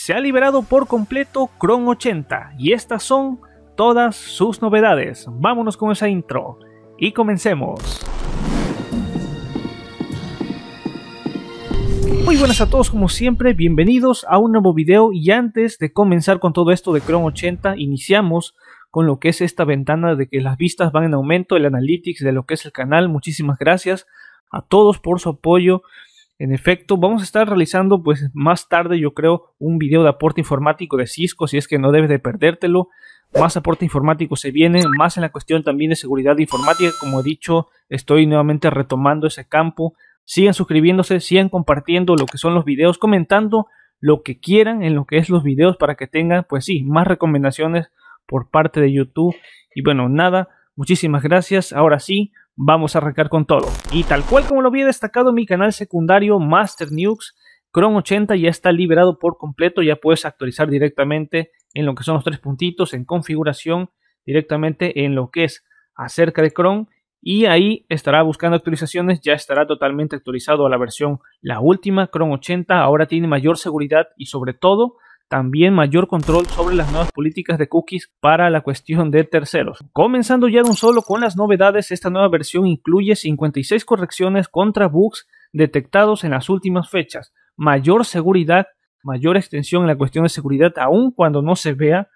se ha liberado por completo Chrome 80 y estas son todas sus novedades. Vámonos con esa intro y comencemos. Muy buenas a todos como siempre, bienvenidos a un nuevo video y antes de comenzar con todo esto de Chrome 80 iniciamos con lo que es esta ventana de que las vistas van en aumento, el analytics de lo que es el canal, muchísimas gracias a todos por su apoyo en efecto, vamos a estar realizando pues más tarde yo creo un video de aporte informático de Cisco, si es que no debes de perdértelo. Más aporte informático se viene, más en la cuestión también de seguridad informática, como he dicho, estoy nuevamente retomando ese campo. Sigan suscribiéndose, sigan compartiendo lo que son los videos, comentando lo que quieran en lo que es los videos para que tengan pues sí, más recomendaciones por parte de YouTube. Y bueno, nada, muchísimas gracias. Ahora sí, vamos a arrancar con todo. Y tal cual como lo había destacado mi canal secundario Master Nukes, Chrome 80 ya está liberado por completo, ya puedes actualizar directamente en lo que son los tres puntitos, en configuración, directamente en lo que es acerca de Chrome y ahí estará buscando actualizaciones, ya estará totalmente actualizado a la versión la última Chrome 80, ahora tiene mayor seguridad y sobre todo también mayor control sobre las nuevas políticas de cookies para la cuestión de terceros. Comenzando ya un solo con las novedades, esta nueva versión incluye 56 correcciones contra bugs detectados en las últimas fechas, mayor seguridad, mayor extensión en la cuestión de seguridad aun cuando no se vea,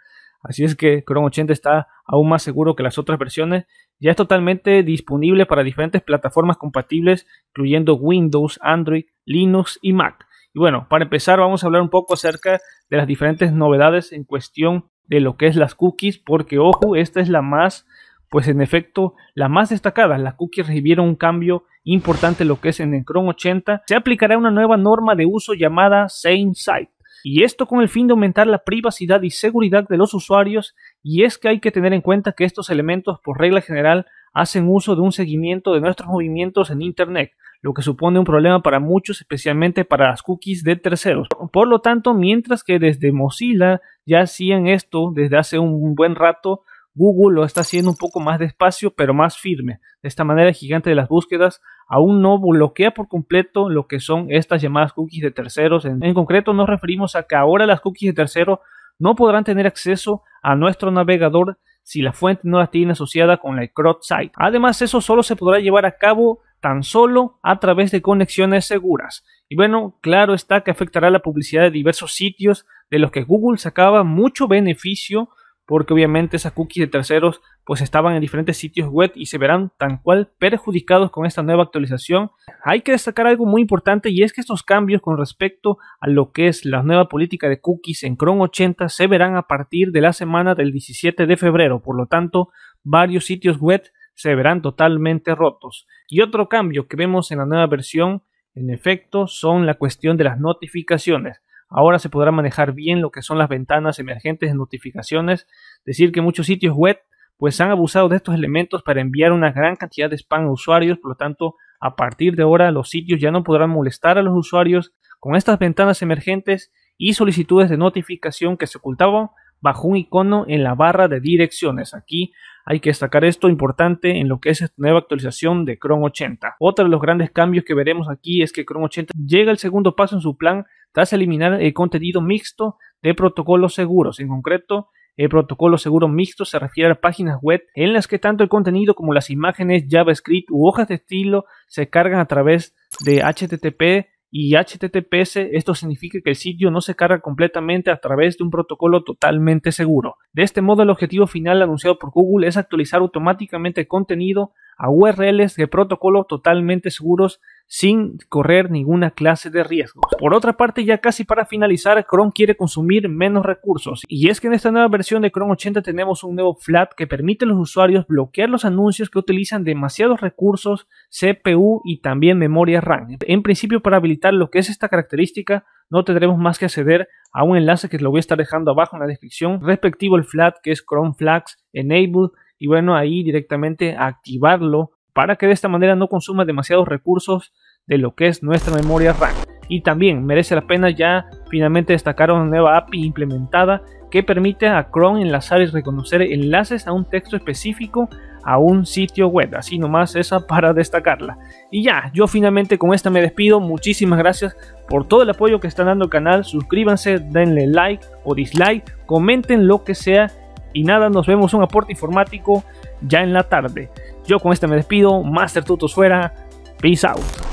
así es que Chrome 80 está aún más seguro que las otras versiones, ya es totalmente disponible para diferentes plataformas compatibles incluyendo Windows, Android, Linux y Mac. Y bueno, para empezar vamos a hablar un poco acerca de las diferentes novedades en cuestión de lo que es las cookies, porque ojo, esta es la más, pues en efecto, la más destacada. Las cookies recibieron un cambio importante lo que es en el Chrome 80. Se aplicará una nueva norma de uso llamada Same Site. Y esto con el fin de aumentar la privacidad y seguridad de los usuarios, y es que hay que tener en cuenta que estos elementos por regla general hacen uso de un seguimiento de nuestros movimientos en Internet, lo que supone un problema para muchos, especialmente para las cookies de terceros. Por lo tanto, mientras que desde Mozilla ya hacían esto desde hace un buen rato, Google lo está haciendo un poco más despacio, pero más firme. De esta manera, el gigante de las búsquedas aún no bloquea por completo lo que son estas llamadas cookies de terceros. En, concreto, nos referimos a que ahora las cookies de terceros no podrán tener acceso a nuestro navegador si la fuente no la tiene asociada con la cross site. Además, eso solo se podrá llevar a cabo tan solo a través de conexiones seguras. Y bueno, claro está que afectará la publicidad de diversos sitios de los que Google sacaba mucho beneficio porque obviamente esas cookies de terceros pues estaban en diferentes sitios web y se verán tan cual perjudicados con esta nueva actualización. Hay que destacar algo muy importante y es que estos cambios con respecto a lo que es la nueva política de cookies en Chrome 80 se verán a partir de la semana del 17 de febrero, por lo tanto varios sitios web se verán totalmente rotos. Y otro cambio que vemos en la nueva versión, en efecto, son la cuestión de las notificaciones. Ahora se podrá manejar bien lo que son las ventanas emergentes de notificaciones, decir que muchos sitios web pues han abusado de estos elementos para enviar una gran cantidad de spam a usuarios, por lo tanto, a partir de ahora los sitios ya no podrán molestar a los usuarios con estas ventanas emergentes y solicitudes de notificación que se ocultaban bajo un icono en la barra de direcciones. Aquí hay que destacar esto importante en lo que es esta nueva actualización de Chrome 80. Otro de los grandes cambios que veremos aquí es que Chrome 80 llega al segundo paso en su plan tras eliminar el contenido mixto de protocolos seguros. En concreto, el protocolo seguro mixto se refiere a páginas web en las que tanto el contenido como las imágenes, JavaScript u hojas de estilo se cargan a través de HTTP y HTTPS, esto significa que el sitio no se carga completamente a través de un protocolo totalmente seguro. De este modo, el objetivo final anunciado por Google es actualizar automáticamente el contenido a URLs de protocolo totalmente seguros sin correr ninguna clase de riesgos. Por otra parte, ya casi para finalizar, Chrome quiere consumir menos recursos. Y es que en esta nueva versión de Chrome 80 tenemos un nuevo flat que permite a los usuarios bloquear los anuncios que utilizan demasiados recursos, CPU y también memoria RAM. En principio, para habilitar lo que es esta característica, no tendremos más que acceder a un enlace que lo voy a estar dejando abajo en la descripción, respectivo al flat que es Chrome Flags Enable y bueno, ahí directamente activarlo para que de esta manera no consuma demasiados recursos de lo que es nuestra memoria RAM. Y también merece la pena ya finalmente destacar una nueva API implementada que permite a Chrome enlazar y reconocer enlaces a un texto específico a un sitio web. Así nomás esa para destacarla. Y ya, yo finalmente con esta me despido. Muchísimas gracias por todo el apoyo que están dando al canal. Suscríbanse, denle like o dislike, comenten lo que sea. Y nada, nos vemos un aporte informático ya en la tarde. Yo con este me despido. Master Tutos fuera. Peace out.